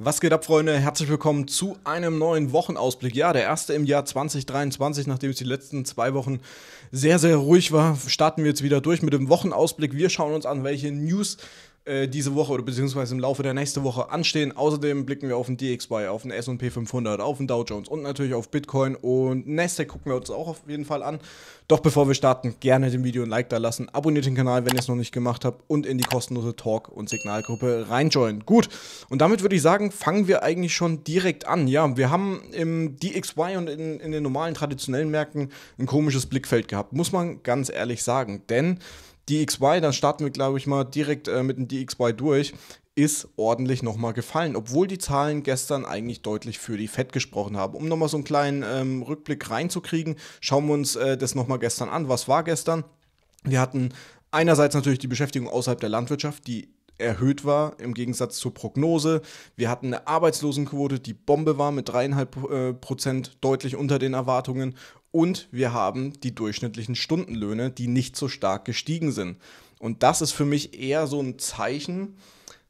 Was geht ab, Freunde? Herzlich willkommen zu einem neuen Wochenausblick. Ja, der erste im Jahr 2023, nachdem es die letzten zwei Wochen sehr, sehr ruhig war, starten wir jetzt wieder durch mit dem Wochenausblick. Wir schauen uns an, welche News äh, diese Woche oder beziehungsweise im Laufe der nächsten Woche anstehen. Außerdem blicken wir auf den DXY, auf den S&P 500, auf den Dow Jones und natürlich auf Bitcoin und Nasdaq gucken wir uns auch auf jeden Fall an. Doch bevor wir starten, gerne dem Video ein Like da lassen, abonniert den Kanal, wenn ihr es noch nicht gemacht habt und in die kostenlose Talk- und Signalgruppe reinjoinen. Gut, und damit würde ich sagen, fangen wir eigentlich schon direkt an. Ja, wir haben im DXY und in, in den normalen traditionellen Märkten ein komisches Blickfeld gehabt, muss man ganz ehrlich sagen, denn... DXY, dann starten wir, glaube ich, mal direkt äh, mit dem DXY durch, ist ordentlich nochmal gefallen, obwohl die Zahlen gestern eigentlich deutlich für die FED gesprochen haben. Um nochmal so einen kleinen ähm, Rückblick reinzukriegen, schauen wir uns äh, das nochmal gestern an. Was war gestern? Wir hatten einerseits natürlich die Beschäftigung außerhalb der Landwirtschaft, die erhöht war im Gegensatz zur Prognose. Wir hatten eine Arbeitslosenquote, die Bombe war mit dreieinhalb äh, Prozent deutlich unter den Erwartungen und wir haben die durchschnittlichen Stundenlöhne, die nicht so stark gestiegen sind. Und das ist für mich eher so ein Zeichen,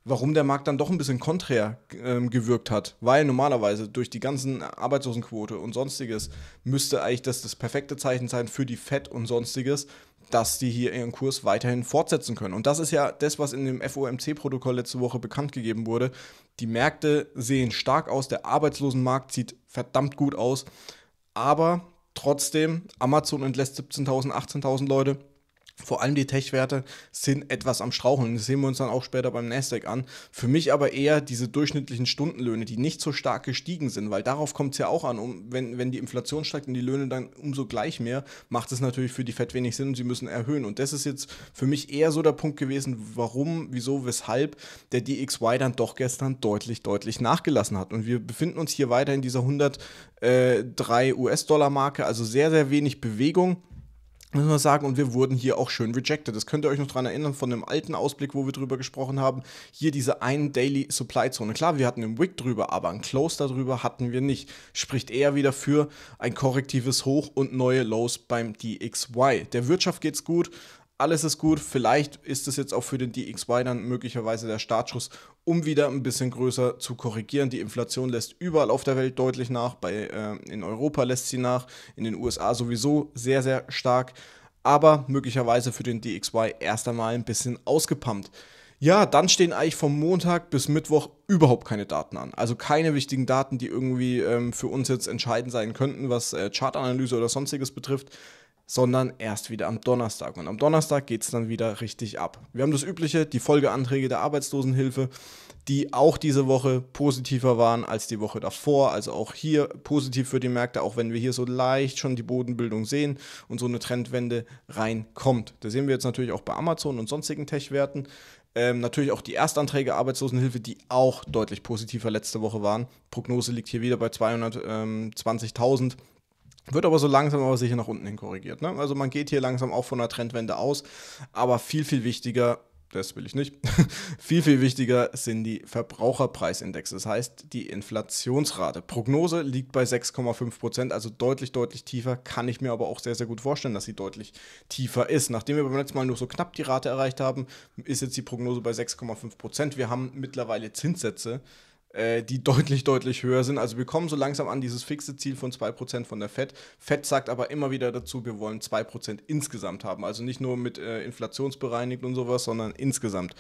warum der Markt dann doch ein bisschen konträr äh, gewirkt hat. Weil normalerweise durch die ganzen Arbeitslosenquote und sonstiges müsste eigentlich das das perfekte Zeichen sein für die FED und sonstiges, dass die hier ihren Kurs weiterhin fortsetzen können. Und das ist ja das, was in dem FOMC-Protokoll letzte Woche bekannt gegeben wurde. Die Märkte sehen stark aus, der Arbeitslosenmarkt sieht verdammt gut aus, aber Trotzdem, Amazon entlässt 17.000, 18.000 Leute. Vor allem die Tech-Werte sind etwas am Straucheln. Das sehen wir uns dann auch später beim Nasdaq an. Für mich aber eher diese durchschnittlichen Stundenlöhne, die nicht so stark gestiegen sind, weil darauf kommt es ja auch an. Um, wenn, wenn die Inflation steigt und die Löhne dann umso gleich mehr, macht es natürlich für die FED wenig Sinn und sie müssen erhöhen. Und das ist jetzt für mich eher so der Punkt gewesen, warum, wieso, weshalb der DXY dann doch gestern deutlich, deutlich nachgelassen hat. Und wir befinden uns hier weiter in dieser 103 äh, US-Dollar-Marke, also sehr, sehr wenig Bewegung. Müssen wir sagen, und wir wurden hier auch schön rejected. Das könnt ihr euch noch daran erinnern von dem alten Ausblick, wo wir drüber gesprochen haben. Hier diese einen Daily Supply Zone. Klar, wir hatten einen Wick drüber, aber einen Close darüber hatten wir nicht. Spricht eher wieder für ein korrektives Hoch und neue Lows beim DXY. Der Wirtschaft geht's gut, alles ist gut. Vielleicht ist es jetzt auch für den DXY dann möglicherweise der Startschuss, um wieder ein bisschen größer zu korrigieren. Die Inflation lässt überall auf der Welt deutlich nach. Bei, äh, in Europa lässt sie nach, in den USA sowieso sehr, sehr stark. Aber möglicherweise für den DXY erst einmal ein bisschen ausgepumpt. Ja, dann stehen eigentlich vom Montag bis Mittwoch überhaupt keine Daten an. Also keine wichtigen Daten, die irgendwie ähm, für uns jetzt entscheidend sein könnten, was äh, Chartanalyse oder sonstiges betrifft sondern erst wieder am Donnerstag. Und am Donnerstag geht es dann wieder richtig ab. Wir haben das Übliche, die Folgeanträge der Arbeitslosenhilfe, die auch diese Woche positiver waren als die Woche davor. Also auch hier positiv für die Märkte, auch wenn wir hier so leicht schon die Bodenbildung sehen und so eine Trendwende reinkommt. Das sehen wir jetzt natürlich auch bei Amazon und sonstigen Tech-Werten. Ähm, natürlich auch die Erstanträge Arbeitslosenhilfe, die auch deutlich positiver letzte Woche waren. Prognose liegt hier wieder bei 220.000. Wird aber so langsam aber sicher nach unten hin korrigiert. Ne? Also man geht hier langsam auch von einer Trendwende aus, aber viel, viel wichtiger, das will ich nicht, viel, viel wichtiger sind die Verbraucherpreisindexe, das heißt die Inflationsrate. Prognose liegt bei 6,5 Prozent, also deutlich, deutlich tiefer, kann ich mir aber auch sehr, sehr gut vorstellen, dass sie deutlich tiefer ist. Nachdem wir beim letzten Mal nur so knapp die Rate erreicht haben, ist jetzt die Prognose bei 6,5 Prozent. Wir haben mittlerweile Zinssätze äh, die deutlich, deutlich höher sind. Also wir kommen so langsam an dieses fixe Ziel von 2% von der FED. FED sagt aber immer wieder dazu, wir wollen 2% insgesamt haben. Also nicht nur mit äh, inflationsbereinigt und sowas, sondern insgesamt.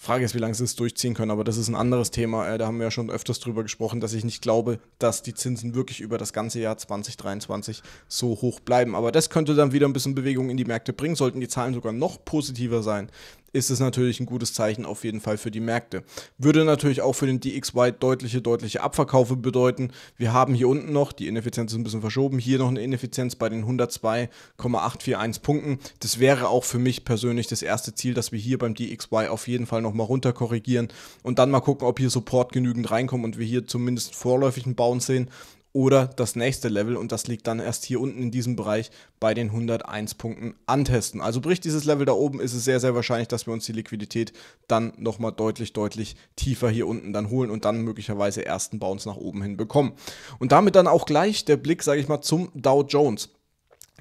Frage ist, wie lange sie es durchziehen können, aber das ist ein anderes Thema. Äh, da haben wir ja schon öfters drüber gesprochen, dass ich nicht glaube, dass die Zinsen wirklich über das ganze Jahr 2023 so hoch bleiben. Aber das könnte dann wieder ein bisschen Bewegung in die Märkte bringen, sollten die Zahlen sogar noch positiver sein, ist es natürlich ein gutes Zeichen auf jeden Fall für die Märkte. Würde natürlich auch für den DXY deutliche, deutliche Abverkaufe bedeuten. Wir haben hier unten noch, die Ineffizienz ist ein bisschen verschoben, hier noch eine Ineffizienz bei den 102,841 Punkten. Das wäre auch für mich persönlich das erste Ziel, dass wir hier beim DXY auf jeden Fall nochmal runter korrigieren und dann mal gucken, ob hier Support genügend reinkommt und wir hier zumindest vorläufig einen Bounce sehen oder das nächste Level und das liegt dann erst hier unten in diesem Bereich bei den 101 Punkten antesten. Also bricht dieses Level da oben, ist es sehr, sehr wahrscheinlich, dass wir uns die Liquidität dann nochmal deutlich, deutlich tiefer hier unten dann holen und dann möglicherweise ersten Bounce nach oben hin bekommen. Und damit dann auch gleich der Blick, sage ich mal, zum Dow Jones.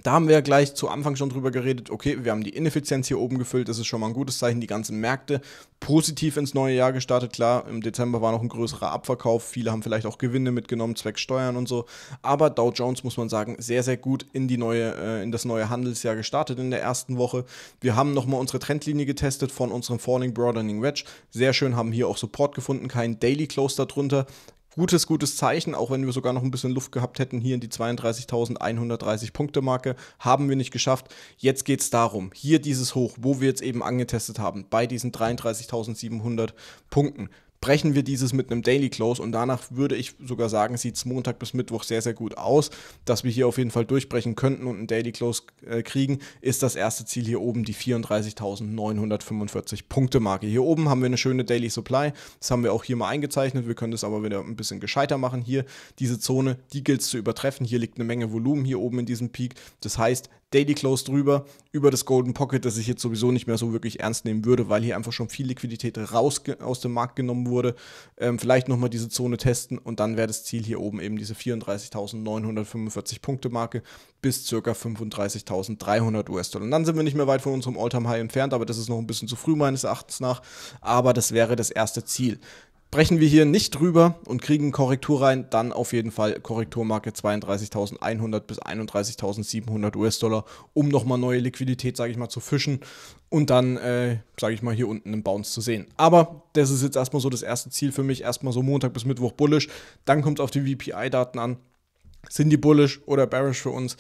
Da haben wir ja gleich zu Anfang schon drüber geredet, okay, wir haben die Ineffizienz hier oben gefüllt, das ist schon mal ein gutes Zeichen, die ganzen Märkte positiv ins neue Jahr gestartet. Klar, im Dezember war noch ein größerer Abverkauf, viele haben vielleicht auch Gewinne mitgenommen, zwecks Steuern und so. Aber Dow Jones, muss man sagen, sehr, sehr gut in, die neue, äh, in das neue Handelsjahr gestartet in der ersten Woche. Wir haben nochmal unsere Trendlinie getestet von unserem Falling Broadening Wedge. Sehr schön, haben hier auch Support gefunden, kein Daily Close darunter, gutes, gutes Zeichen, auch wenn wir sogar noch ein bisschen Luft gehabt hätten hier in die 32.130 Punkte Marke, haben wir nicht geschafft. Jetzt geht es darum, hier dieses Hoch, wo wir jetzt eben angetestet haben, bei diesen 33.700 Punkten brechen wir dieses mit einem Daily Close und danach würde ich sogar sagen, sieht es Montag bis Mittwoch sehr, sehr gut aus, dass wir hier auf jeden Fall durchbrechen könnten und einen Daily Close äh, kriegen, ist das erste Ziel hier oben die 34.945 Punkte Marke. Hier oben haben wir eine schöne Daily Supply, das haben wir auch hier mal eingezeichnet, wir können das aber wieder ein bisschen gescheiter machen hier, diese Zone, die gilt es zu übertreffen, hier liegt eine Menge Volumen hier oben in diesem Peak, das heißt, Daily Close drüber, über das Golden Pocket, das ich jetzt sowieso nicht mehr so wirklich ernst nehmen würde, weil hier einfach schon viel Liquidität raus aus dem Markt genommen wurde. Ähm, vielleicht nochmal diese Zone testen und dann wäre das Ziel hier oben eben diese 34.945 Punkte Marke bis circa 35.300 US-Dollar. Und dann sind wir nicht mehr weit von unserem All-Time-High entfernt, aber das ist noch ein bisschen zu früh meines Erachtens nach. Aber das wäre das erste Ziel. Brechen wir hier nicht drüber und kriegen Korrektur rein, dann auf jeden Fall Korrekturmarke 32.100 bis 31.700 US-Dollar, um nochmal neue Liquidität, sage ich mal, zu fischen und dann, äh, sage ich mal, hier unten einen Bounce zu sehen. Aber das ist jetzt erstmal so das erste Ziel für mich, erstmal so Montag bis Mittwoch bullish, dann kommt es auf die VPI-Daten an. Sind die bullish oder bearish für uns?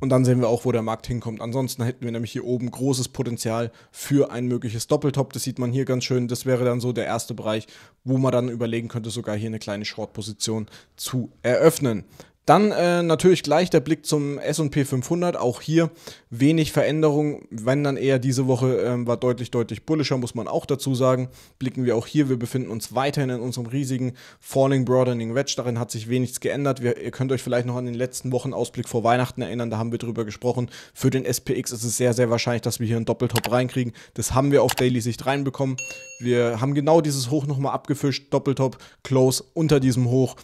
Und dann sehen wir auch, wo der Markt hinkommt. Ansonsten hätten wir nämlich hier oben großes Potenzial für ein mögliches Doppeltop. Das sieht man hier ganz schön. Das wäre dann so der erste Bereich, wo man dann überlegen könnte, sogar hier eine kleine Short-Position zu eröffnen. Dann äh, natürlich gleich der Blick zum SP 500. Auch hier wenig Veränderung, wenn dann eher diese Woche äh, war deutlich, deutlich bullischer, muss man auch dazu sagen. Blicken wir auch hier, wir befinden uns weiterhin in unserem riesigen Falling Broadening Wedge. Darin hat sich wenig geändert. Wir, ihr könnt euch vielleicht noch an den letzten Wochenausblick vor Weihnachten erinnern, da haben wir drüber gesprochen. Für den SPX ist es sehr, sehr wahrscheinlich, dass wir hier einen Doppeltop reinkriegen. Das haben wir auf Daily-Sicht reinbekommen. Wir haben genau dieses Hoch nochmal abgefischt. Doppeltop, Close unter diesem Hoch.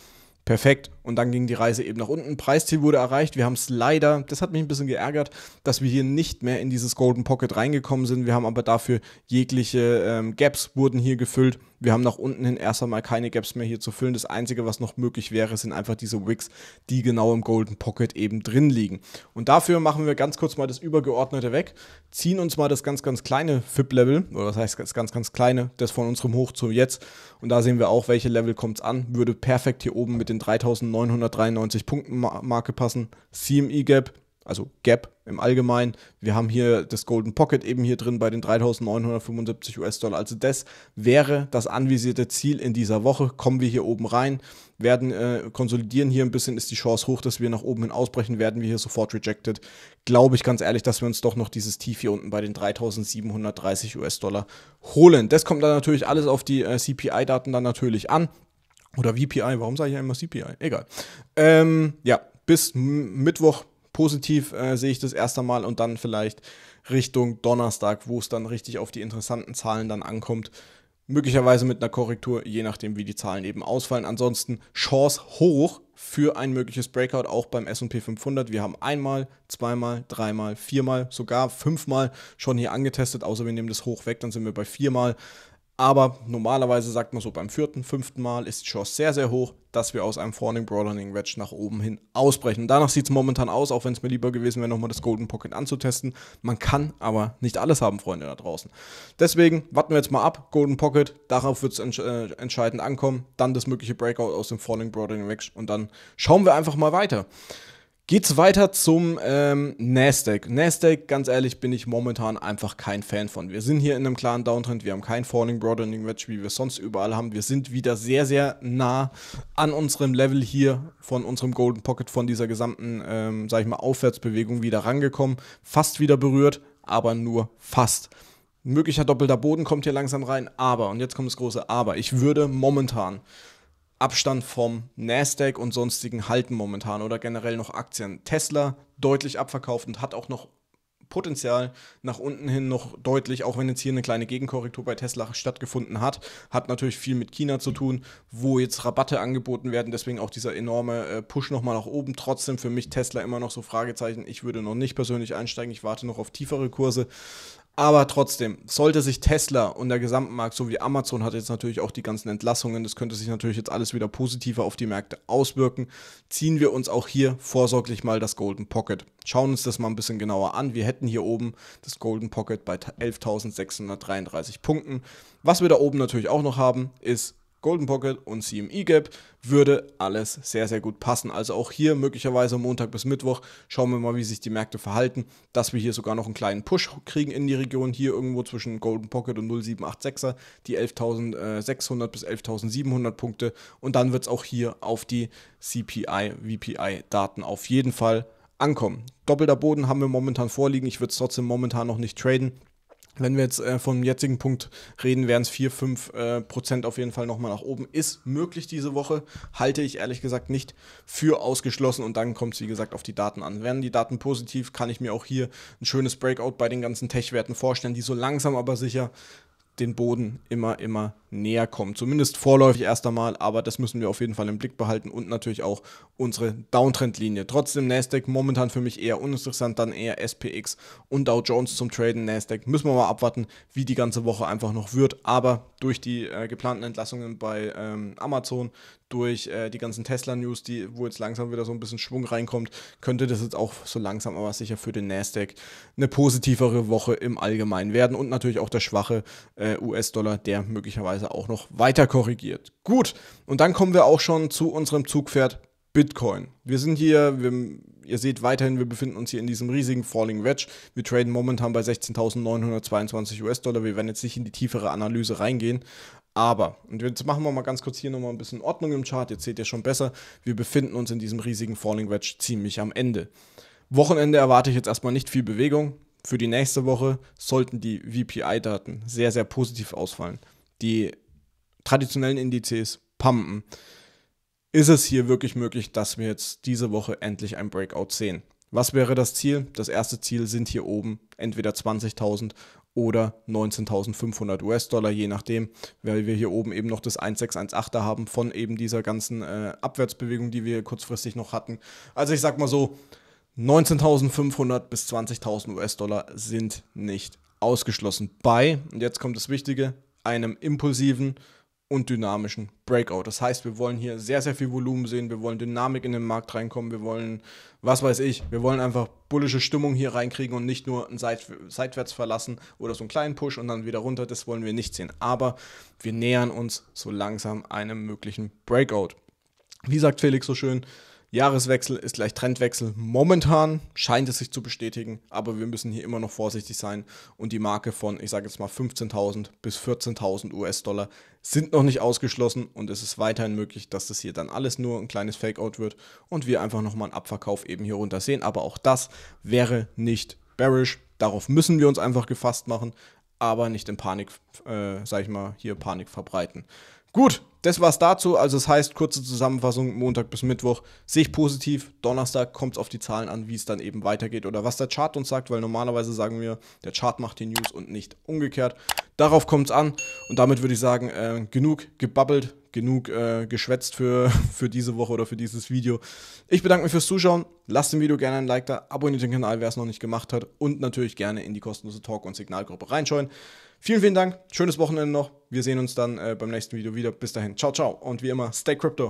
Perfekt und dann ging die Reise eben nach unten. Preisziel wurde erreicht. Wir haben es leider, das hat mich ein bisschen geärgert, dass wir hier nicht mehr in dieses Golden Pocket reingekommen sind. Wir haben aber dafür jegliche ähm, Gaps wurden hier gefüllt. Wir haben nach unten hin erst einmal keine Gaps mehr hier zu füllen. Das Einzige, was noch möglich wäre, sind einfach diese Wicks, die genau im Golden Pocket eben drin liegen. Und dafür machen wir ganz kurz mal das Übergeordnete weg, ziehen uns mal das ganz, ganz kleine FIP-Level, oder was heißt das ganz, ganz kleine, das von unserem Hoch zum jetzt. Und da sehen wir auch, welche Level kommt es an. Würde perfekt hier oben mit den 3000 993 Punkten Marke passen. CME Gap, also Gap im Allgemeinen. Wir haben hier das Golden Pocket eben hier drin bei den 3975 US-Dollar. Also das wäre das anvisierte Ziel in dieser Woche. Kommen wir hier oben rein, werden äh, konsolidieren hier ein bisschen, ist die Chance hoch, dass wir nach oben hin ausbrechen, werden wir hier sofort rejected. Glaube ich ganz ehrlich, dass wir uns doch noch dieses Tief hier unten bei den 3730 US-Dollar holen. Das kommt dann natürlich alles auf die äh, CPI-Daten dann natürlich an. Oder VPI, warum sage ich ja immer CPI? Egal. Ähm, ja, bis Mittwoch positiv äh, sehe ich das erste Mal und dann vielleicht Richtung Donnerstag, wo es dann richtig auf die interessanten Zahlen dann ankommt. Möglicherweise mit einer Korrektur, je nachdem, wie die Zahlen eben ausfallen. Ansonsten Chance hoch für ein mögliches Breakout auch beim SP 500. Wir haben einmal, zweimal, dreimal, viermal, sogar fünfmal schon hier angetestet, außer wir nehmen das hoch weg, dann sind wir bei viermal. Aber normalerweise sagt man so beim vierten, fünften Mal ist die Chance sehr, sehr hoch, dass wir aus einem Fawning Broadening Wedge nach oben hin ausbrechen. danach sieht es momentan aus, auch wenn es mir lieber gewesen wäre, nochmal das Golden Pocket anzutesten. Man kann aber nicht alles haben, Freunde da draußen. Deswegen warten wir jetzt mal ab. Golden Pocket, darauf wird es ents äh, entscheidend ankommen. Dann das mögliche Breakout aus dem Falling Broadening Wedge und dann schauen wir einfach mal weiter. Geht's weiter zum ähm, Nasdaq. Nasdaq, ganz ehrlich, bin ich momentan einfach kein Fan von. Wir sind hier in einem klaren Downtrend, wir haben kein Falling Broadening Wedge, wie wir sonst überall haben. Wir sind wieder sehr, sehr nah an unserem Level hier von unserem Golden Pocket, von dieser gesamten, ähm, sag ich mal, Aufwärtsbewegung wieder rangekommen. Fast wieder berührt, aber nur fast. Ein möglicher doppelter Boden kommt hier langsam rein, aber, und jetzt kommt das große Aber, ich würde momentan Abstand vom Nasdaq und sonstigen halten momentan oder generell noch Aktien. Tesla deutlich abverkauft und hat auch noch Potenzial nach unten hin noch deutlich, auch wenn jetzt hier eine kleine Gegenkorrektur bei Tesla stattgefunden hat, hat natürlich viel mit China zu tun, wo jetzt Rabatte angeboten werden, deswegen auch dieser enorme äh, Push nochmal nach oben. Trotzdem für mich Tesla immer noch so Fragezeichen. Ich würde noch nicht persönlich einsteigen, ich warte noch auf tiefere Kurse, aber trotzdem, sollte sich Tesla und der gesamten Markt, so wie Amazon, hat jetzt natürlich auch die ganzen Entlassungen, das könnte sich natürlich jetzt alles wieder positiver auf die Märkte auswirken, ziehen wir uns auch hier vorsorglich mal das Golden Pocket. Schauen uns das mal ein bisschen genauer an. Wir hätten hier oben das Golden Pocket bei 11.633 Punkten. Was wir da oben natürlich auch noch haben, ist Golden Pocket und CME Gap würde alles sehr, sehr gut passen. Also auch hier möglicherweise Montag bis Mittwoch schauen wir mal, wie sich die Märkte verhalten, dass wir hier sogar noch einen kleinen Push kriegen in die Region, hier irgendwo zwischen Golden Pocket und 0786er, die 11.600 bis 11.700 Punkte. Und dann wird es auch hier auf die CPI, VPI-Daten auf jeden Fall ankommen. Doppelter Boden haben wir momentan vorliegen. Ich würde es trotzdem momentan noch nicht traden wenn wir jetzt äh, vom jetzigen Punkt reden, wären es 4, 5 äh, Prozent auf jeden Fall nochmal nach oben. Ist möglich diese Woche, halte ich ehrlich gesagt nicht für ausgeschlossen und dann kommt es, wie gesagt, auf die Daten an. Wären die Daten positiv, kann ich mir auch hier ein schönes Breakout bei den ganzen Tech-Werten vorstellen, die so langsam aber sicher den Boden immer, immer näher kommen. Zumindest vorläufig erst einmal, aber das müssen wir auf jeden Fall im Blick behalten und natürlich auch unsere Downtrend-Linie. Trotzdem Nasdaq momentan für mich eher uninteressant, dann eher SPX und Dow Jones zum Traden. Nasdaq müssen wir mal abwarten, wie die ganze Woche einfach noch wird, aber durch die äh, geplanten Entlassungen bei ähm, Amazon, durch äh, die ganzen Tesla-News, die, wo jetzt langsam wieder so ein bisschen Schwung reinkommt, könnte das jetzt auch so langsam aber sicher für den Nasdaq eine positivere Woche im Allgemeinen werden und natürlich auch der schwache äh, US-Dollar, der möglicherweise auch noch weiter korrigiert. Gut, und dann kommen wir auch schon zu unserem Zugpferd Bitcoin. Wir sind hier, wir, ihr seht weiterhin, wir befinden uns hier in diesem riesigen Falling Wedge. Wir traden momentan bei 16.922 US-Dollar. Wir werden jetzt nicht in die tiefere Analyse reingehen. Aber, und jetzt machen wir mal ganz kurz hier nochmal ein bisschen Ordnung im Chart. Jetzt seht ihr schon besser, wir befinden uns in diesem riesigen Falling Wedge ziemlich am Ende. Wochenende erwarte ich jetzt erstmal nicht viel Bewegung. Für die nächste Woche sollten die VPI-Daten sehr, sehr positiv ausfallen. Die traditionellen Indizes pumpen ist es hier wirklich möglich, dass wir jetzt diese Woche endlich ein Breakout sehen? Was wäre das Ziel? Das erste Ziel sind hier oben entweder 20.000 oder 19.500 US-Dollar, je nachdem, weil wir hier oben eben noch das 1618er haben von eben dieser ganzen äh, Abwärtsbewegung, die wir kurzfristig noch hatten. Also ich sag mal so, 19.500 bis 20.000 US-Dollar sind nicht ausgeschlossen bei, und jetzt kommt das Wichtige, einem impulsiven und dynamischen Breakout. Das heißt, wir wollen hier sehr, sehr viel Volumen sehen, wir wollen Dynamik in den Markt reinkommen, wir wollen, was weiß ich, wir wollen einfach bullische Stimmung hier reinkriegen und nicht nur ein Seit seitwärts verlassen oder so einen kleinen Push und dann wieder runter, das wollen wir nicht sehen. Aber wir nähern uns so langsam einem möglichen Breakout. Wie sagt Felix so schön, Jahreswechsel ist gleich Trendwechsel. Momentan scheint es sich zu bestätigen, aber wir müssen hier immer noch vorsichtig sein und die Marke von, ich sage jetzt mal 15.000 bis 14.000 US-Dollar sind noch nicht ausgeschlossen und es ist weiterhin möglich, dass das hier dann alles nur ein kleines Fake-out wird und wir einfach nochmal einen Abverkauf eben hier runter sehen. Aber auch das wäre nicht bearish. Darauf müssen wir uns einfach gefasst machen, aber nicht in Panik, äh, sag ich mal, hier Panik verbreiten. Gut, das war's dazu. Also, das heißt, kurze Zusammenfassung: Montag bis Mittwoch sehe ich positiv. Donnerstag kommt es auf die Zahlen an, wie es dann eben weitergeht oder was der Chart uns sagt, weil normalerweise sagen wir, der Chart macht die News und nicht umgekehrt. Darauf kommt es an und damit würde ich sagen, äh, genug gebabbelt, genug äh, geschwätzt für, für diese Woche oder für dieses Video. Ich bedanke mich fürs Zuschauen. Lasst dem Video gerne ein Like da, abonniert den Kanal, wer es noch nicht gemacht hat und natürlich gerne in die kostenlose Talk- und Signalgruppe reinschauen. Vielen, vielen Dank. Schönes Wochenende noch. Wir sehen uns dann äh, beim nächsten Video wieder. Bis dahin. Ciao, ciao. Und wie immer, stay crypto.